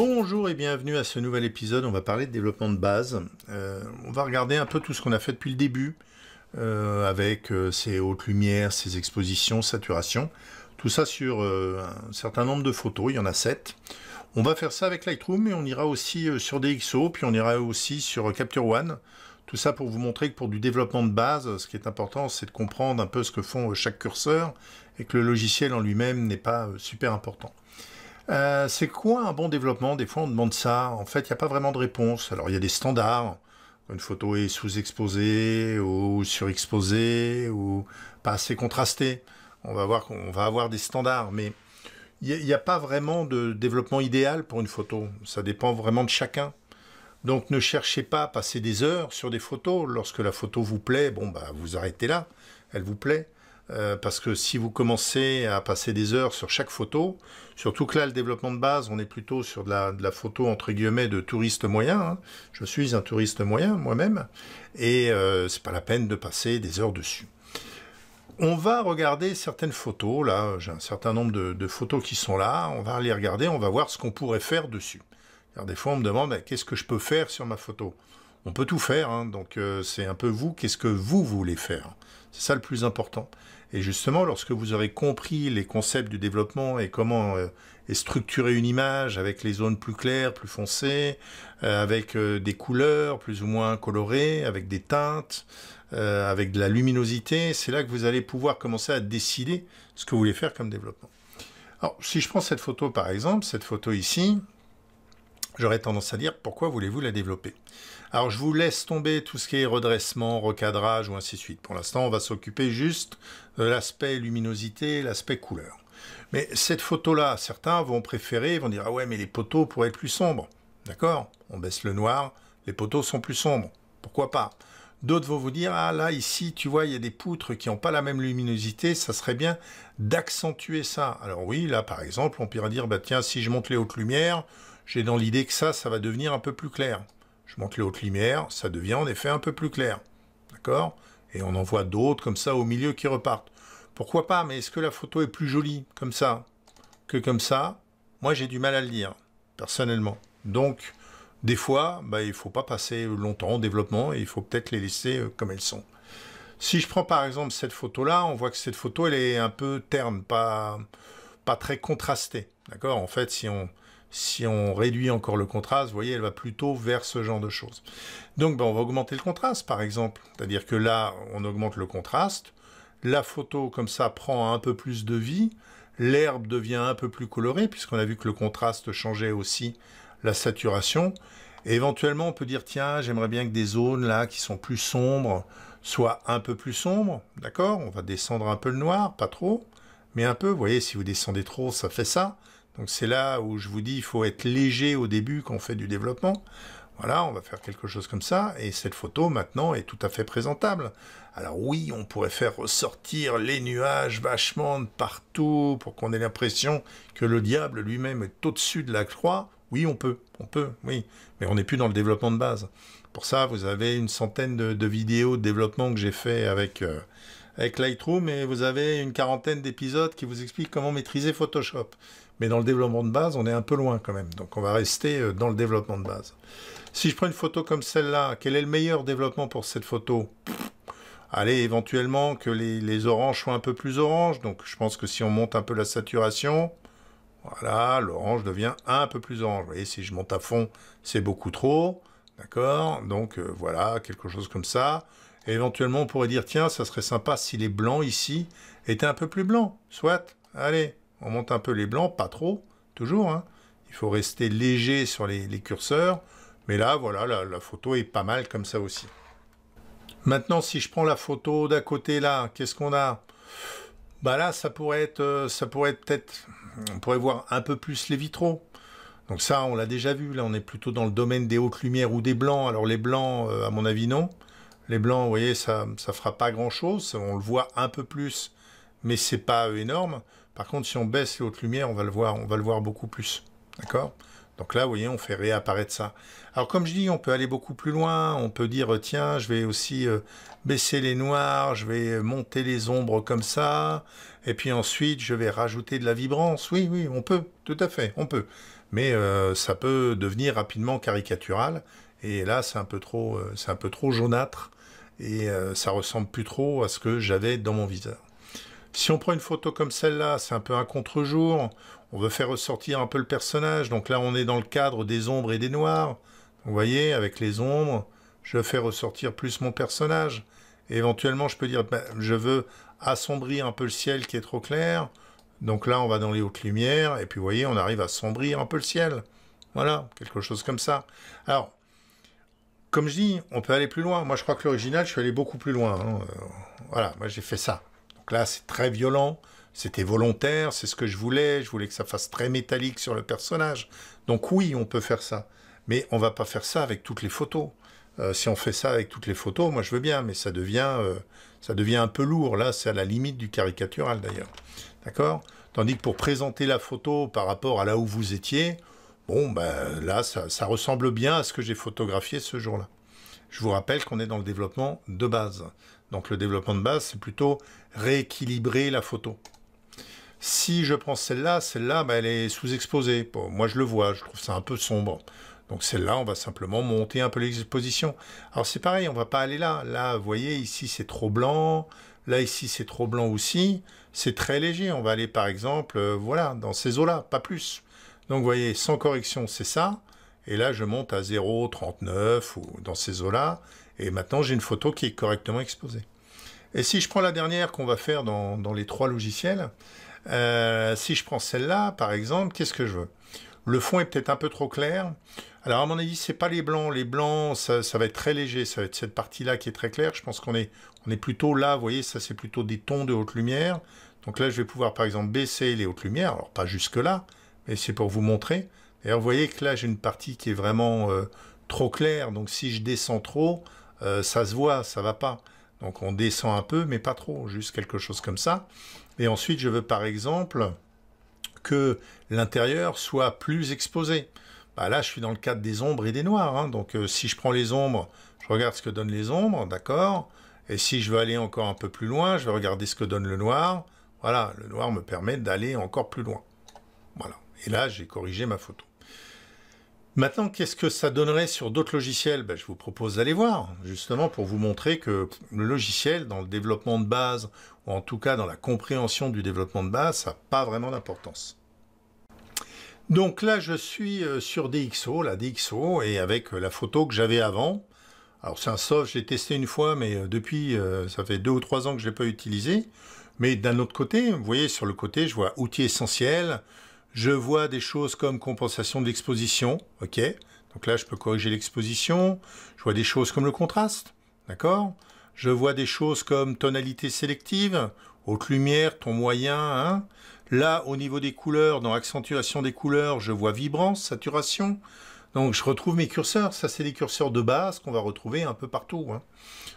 Bonjour et bienvenue à ce nouvel épisode. On va parler de développement de base. Euh, on va regarder un peu tout ce qu'on a fait depuis le début euh, avec euh, ces hautes lumières, ces expositions, saturation. Tout ça sur un certain nombre de photos. Il y en a 7. On va faire ça avec Lightroom et on ira aussi sur DxO, puis on ira aussi sur Capture One. Tout ça pour vous montrer que pour du développement de base, ce qui est important, c'est de comprendre un peu ce que font chaque curseur et que le logiciel en lui-même n'est pas super important. Euh, c'est quoi un bon développement Des fois, on demande ça. En fait, il n'y a pas vraiment de réponse. Alors, il y a des standards. Une photo est sous-exposée ou surexposée ou pas assez contrastée. On va voir qu'on va avoir des standards, mais il n'y a, pas vraiment de développement idéal pour une photo. Ça dépend vraiment de chacun. Donc, ne cherchez pas à passer des heures sur des photos. Lorsque la photo vous plaît, bon, bah, vous arrêtez là. Elle vous plaît. Euh, parce que si vous commencez à passer des heures sur chaque photo, surtout que là, le développement de base, on est plutôt sur de la, photo, entre guillemets, de touriste moyen. Hein. Je suis un touriste moyen, moi-même, et euh, c'est pas la peine de passer des heures dessus. On va regarder certaines photos, là, j'ai un certain nombre de, photos qui sont là, on va aller regarder, on va voir ce qu'on pourrait faire dessus. des fois, on me demande, qu'est-ce que je peux faire sur ma photo on peut tout faire, hein, donc euh, c'est un peu vous, qu'est-ce que vous voulez faire C'est ça le plus important. Et justement, lorsque vous aurez compris les concepts du développement et comment euh, est structurée une image avec les zones plus claires, plus foncées, euh, avec euh, des couleurs plus ou moins colorées, avec des teintes, avec de la luminosité, c'est là que vous allez pouvoir commencer à décider ce que vous voulez faire comme développement. Alors, si je prends cette photo par exemple, cette photo ici, J'aurais tendance à dire pourquoi voulez-vous la développer Alors je vous laisse tomber tout ce qui est redressement, recadrage ou ainsi de suite. Pour l'instant, on va s'occuper juste de l'aspect luminosité, l'aspect couleur. Mais cette photo-là, certains vont préférer, vont dire ah ouais, mais les poteaux pourraient être plus sombres. D'accord On baisse le noir, les poteaux sont plus sombres. Pourquoi pas D'autres vont vous dire ah là ici tu vois il y a des poutres qui n'ont pas la même luminosité, ça serait bien d'accentuer ça. Alors oui là par exemple on peut dire bah tiens si je monte les hautes lumières j'ai dans l'idée que ça, ça va devenir un peu plus clair. Je monte les hautes lumières, ça devient en effet un peu plus clair. D'accord Et on en voit d'autres comme ça au milieu qui repartent. Pourquoi pas Mais est-ce que la photo est plus jolie comme ça que comme ça Moi, j'ai du mal à le dire, personnellement. Donc, des fois, bah, il ne faut pas passer longtemps en développement et il faut peut-être les laisser euh, comme elles sont. Si je prends par exemple cette photo-là, on voit que cette photo, elle est un peu terne, pas, pas très contrastée. D'accord En fait, si on, si on réduit encore le contraste, vous voyez, elle va plutôt vers ce genre de choses. Donc ben, on va augmenter le contraste, par exemple. C'est-à-dire que là, on augmente le contraste, la photo, comme ça, prend un peu plus de vie, l'herbe devient un peu plus colorée, puisqu'on a vu que le contraste changeait aussi la saturation. éventuellement, on peut dire, tiens, j'aimerais bien que des zones là qui sont plus sombres soient un peu plus sombres, d'accord On va descendre un peu le noir, pas trop, mais un peu. Vous voyez, si vous descendez trop, ça fait ça. Donc c'est là où je vous dis, il faut être léger au début quand on fait du développement. Voilà, on va faire quelque chose comme ça, et cette photo maintenant est tout à fait présentable. Alors oui, on pourrait faire ressortir les nuages vachement de partout pour qu'on ait l'impression que le diable lui-même est au-dessus de la croix. Oui, on peut, on peut, oui, mais on n'est plus dans le développement de base. Pour ça, vous avez une centaine de, vidéos de développement que j'ai fait avec, euh, avec Lightroom, et vous avez une quarantaine d'épisodes qui vous expliquent comment maîtriser Photoshop mais dans le développement de base, on est un peu loin quand même. Donc on va rester euh, dans le développement de base. Si je prends une photo comme celle-là, quel est le meilleur développement pour cette photo Allez, éventuellement que les, oranges soient un peu plus oranges. Donc je pense que si on monte un peu la saturation, voilà, l'orange devient un peu plus orange. Vous voyez, si je monte à fond, c'est beaucoup trop. D'accord Donc euh, voilà, quelque chose comme ça. Et éventuellement, on pourrait dire, tiens, ça serait sympa si les blancs ici étaient un peu plus blancs. Soit, allez, on monte un peu les blancs, pas trop, toujours. Hein. Il faut rester léger sur les, curseurs. Mais là, voilà, la, photo est pas mal comme ça aussi. Maintenant, si je prends la photo d'à côté là, qu'est-ce qu'on a Bah là, ça pourrait être, euh, ça pourrait peut-être, on pourrait voir un peu plus les vitraux. Donc ça, on l'a déjà vu. Là, on est plutôt dans le domaine des hautes lumières ou des blancs. Alors les blancs, euh, à mon avis, non. Les blancs, vous voyez, ça, ça fera pas grand-chose. On le voit un peu plus, mais c'est pas énorme. Par contre, si on baisse les hautes lumières, on va le voir, on va voir beaucoup plus. D'accord donc là, vous voyez, on fait réapparaître ça. Alors comme je dis, on peut aller beaucoup plus loin, on peut dire, euh, tiens, je vais aussi euh, baisser les noirs, je vais monter les ombres comme ça, et puis ensuite, je vais rajouter de la vibrance. Oui, oui, on peut, tout à fait, on peut. Mais euh, ça peut devenir rapidement caricatural, et là, c'est un peu trop, un peu trop jaunâtre, et ça ressemble plus trop à ce que j'avais dans mon viseur. Si on prend une photo comme celle-là, c'est un peu un contre-jour. On veut faire ressortir un peu le personnage. Donc là, on est dans le cadre des ombres et des noirs. Vous voyez, avec les ombres, je fais ressortir plus mon personnage. éventuellement, je peux dire, ben, je veux assombrir un peu le ciel qui est trop clair. Donc là, on va dans les hautes lumières. Et puis, vous voyez, on arrive à assombrir un peu le ciel. Voilà, quelque chose comme ça. Alors, comme je dis, on peut aller plus loin. Moi, je crois que l'original, je suis allé beaucoup plus loin. Hein. Euh, voilà, moi, j'ai fait ça. Donc là, c'est très violent, c'était volontaire, c'est ce que je voulais, je voulais que ça fasse très métallique sur le personnage. Donc oui, on peut faire ça, mais on va pas faire ça avec toutes les photos. Euh, si on fait ça avec toutes les photos, moi je veux bien, mais ça devient, euh, ça devient un peu lourd. Là, c'est à la limite du caricatural d'ailleurs. D'accord Tandis que pour présenter la photo par rapport à là où vous étiez, bon, ben là, ça ressemble bien à ce que j'ai photographié ce jour-là. Je vous rappelle qu'on est dans le développement de base. Donc le développement de base, c'est plutôt rééquilibrer la photo. Si je prends celle-là, celle-là, bah, elle est sous-exposée. moi, je le vois, je trouve ça un peu sombre. Donc celle-là, on va simplement monter un peu l'exposition. Alors c'est pareil, on ne va pas aller là. Là, vous voyez, ici, c'est trop blanc. Là, ici, c'est trop blanc aussi. C'est très léger. On va aller, par exemple, euh, voilà, dans ces eaux-là, pas plus. Donc, vous voyez, sans correction, c'est ça. Et là, je monte à 0,39 ou dans ces eaux-là. Et maintenant, j'ai une photo qui est correctement exposée. Et si je prends la dernière qu'on va faire dans, les trois logiciels, euh, si je prends celle-là, par exemple, qu'est-ce que je veux Le fond est peut-être un peu trop clair. Alors, à mon avis, ce c'est pas les blancs. Les blancs, ça, va être très léger. Ça va être cette partie-là qui est très claire. Je pense qu'on est, est plutôt là. Vous voyez, ça, c'est plutôt des tons de haute lumière. Donc là, je vais pouvoir, par exemple, baisser les hautes lumières. Alors, pas jusque-là, mais c'est pour vous montrer. Et vous voyez que là, j'ai une partie qui est vraiment euh, trop claire. Donc si je descends trop, euh, ça se voit, ça ne va pas. Donc on descend un peu, mais pas trop, juste quelque chose comme ça. Et ensuite, je veux par exemple que l'intérieur soit plus exposé. Bah, là, je suis dans le cadre des ombres et des noirs. Hein. Donc euh, si je prends les ombres, je regarde ce que donnent les ombres, d'accord Et si je veux aller encore un peu plus loin, je vais regarder ce que donne le noir. Voilà, le noir me permet d'aller encore plus loin. Voilà. Et là, j'ai corrigé ma photo. Maintenant, qu'est-ce que ça donnerait sur d'autres logiciels ben, Je vous propose d'aller voir, justement pour vous montrer que le logiciel, dans le développement de base, ou en tout cas dans la compréhension du développement de base, ça n'a pas vraiment d'importance. Donc là, je suis euh, sur DxO, la DxO, et avec euh, la photo que j'avais avant. Alors c'est un soft, j'ai testé une fois, mais euh, depuis, ça fait deux ou trois ans que je ne l'ai pas utilisé. Mais d'un autre côté, vous voyez sur le côté, je vois outils essentiels, je vois des choses comme compensation de l'exposition, ok Donc là, je peux corriger l'exposition. Je vois des choses comme le contraste, d'accord Je vois des choses comme tonalité sélective, haute lumière, ton moyen, hein Là, au niveau des couleurs, dans accentuation des couleurs, je vois vibrance, saturation. Donc je retrouve mes curseurs, ça c'est des curseurs de base qu'on va retrouver un peu partout. Hein.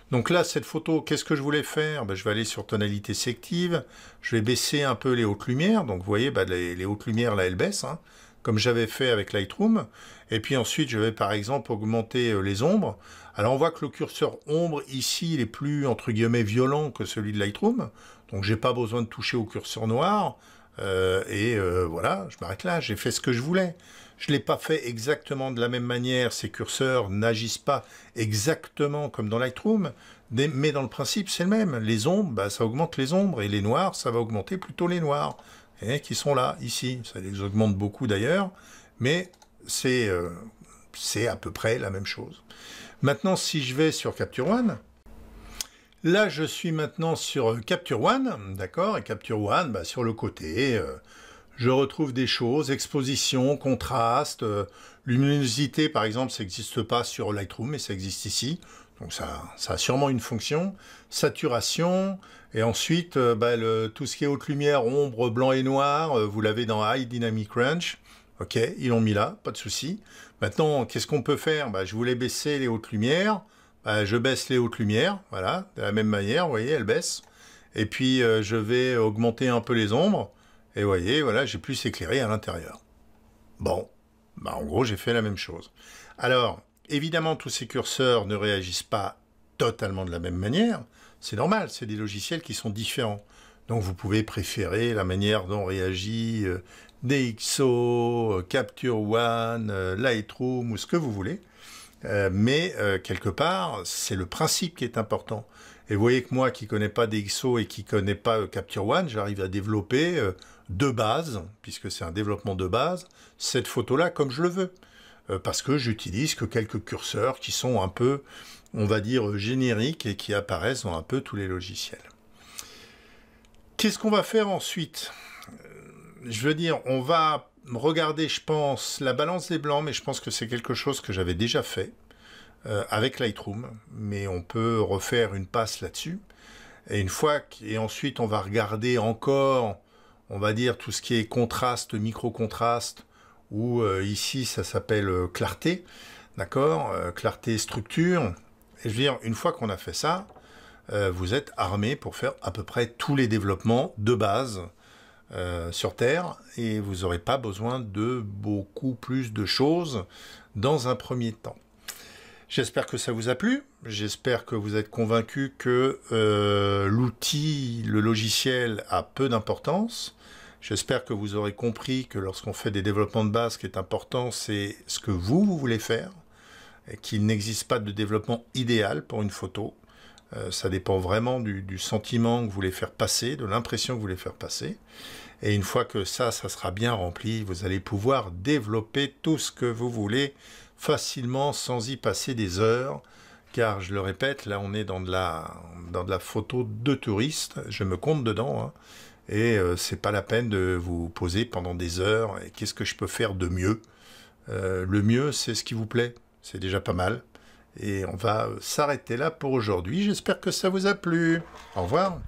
Donc là, cette photo, qu'est-ce que je voulais faire ben, Je vais aller sur tonalité sective, je vais baisser un peu les hautes lumières, donc vous voyez, ben, les, hautes lumières là, elles baissent, hein, comme j'avais fait avec Lightroom. Et puis ensuite, je vais par exemple augmenter euh, les ombres. Alors on voit que le curseur ombre ici, il est plus, entre guillemets, violent que celui de Lightroom, donc j'ai pas besoin de toucher au curseur noir, euh, et euh, voilà, je m'arrête là, j'ai fait ce que je voulais. Je ne l'ai pas fait exactement de la même manière, ces curseurs n'agissent pas exactement comme dans Lightroom, mais dans le principe c'est le même. Les ombres, bah, ça augmente les ombres, et les noirs, ça va augmenter plutôt les noirs, hein, qui sont là, ici. Ça les augmente beaucoup d'ailleurs, mais euh, c'est à peu près la même chose. Maintenant, si je vais sur Capture One, là je suis maintenant sur euh, Capture One, d'accord, et Capture One, bah, sur le côté... Euh, je retrouve des choses, exposition, contraste, euh, luminosité par exemple, ça n'existe pas sur Lightroom, mais ça existe ici. Donc ça, ça a sûrement une fonction. Saturation, et ensuite euh, bah, tout ce qui est haute lumière, ombre, blanc et noir, euh, vous l'avez dans High Dynamic Range. Ok, ils l'ont mis là, pas de souci. Maintenant, qu'est-ce qu'on peut faire bah, Je voulais baisser les hautes lumières. Bah, je baisse les hautes lumières, voilà, de la même manière, vous voyez, elles baissent. Et puis je vais augmenter un peu les ombres. Et voyez, voilà, j'ai pu s'éclairer à l'intérieur. Bon, bah en gros, j'ai fait la même chose. Alors, évidemment, tous ces curseurs ne réagissent pas totalement de la même manière. C'est normal, c'est des logiciels qui sont différents. Donc vous pouvez préférer la manière dont réagit euh, DxO, euh, Capture One, euh, Lightroom ou ce que vous voulez. mais quelque part, c'est le principe qui est important. Et vous voyez que moi qui ne connais pas DxO et qui ne connais pas Capture One, j'arrive à développer de base, puisque c'est un développement de base, cette photo-là comme je le veux. Euh, parce que j'utilise que quelques curseurs qui sont un peu, on va dire, génériques et qui apparaissent dans un peu tous les logiciels. Qu'est-ce qu'on va faire ensuite euh, Je veux dire, on va regarder, je pense, la balance des blancs, mais je pense que c'est quelque chose que j'avais déjà fait euh, avec Lightroom, mais on peut refaire une passe là-dessus. Et une fois, et ensuite, on va regarder encore on va dire, tout ce qui est contraste, micro-contraste, ou euh, ici, ça s'appelle euh, clarté, d'accord euh, Clarté, structure. Et je veux dire, une fois qu'on a fait ça, vous êtes armé pour faire à peu près tous les développements de base sur Terre et vous n'aurez pas besoin de beaucoup plus de choses dans un premier temps. J'espère que ça vous a plu. J'espère que vous êtes convaincu que euh, l'outil, le logiciel a peu d'importance. J'espère que vous aurez compris que lorsqu'on fait des développements de base, ce qui est important, c'est ce que vous, vous voulez faire, et qu'il n'existe pas de développement idéal pour une photo. Euh, ça dépend vraiment du, sentiment que vous voulez faire passer, de l'impression que vous voulez faire passer. Et une fois que ça, ça sera bien rempli, vous allez pouvoir développer tout ce que vous voulez facilement sans y passer des heures. Car je le répète, là on est dans de la, de la photo de touriste, je me compte dedans. Hein. et euh, c'est pas la peine de vous poser pendant des heures. Et qu'est-ce que je peux faire de mieux euh, Le mieux, c'est ce qui vous plaît. C'est déjà pas mal. Et on va euh, s'arrêter là pour aujourd'hui. J'espère que ça vous a plu. Au revoir.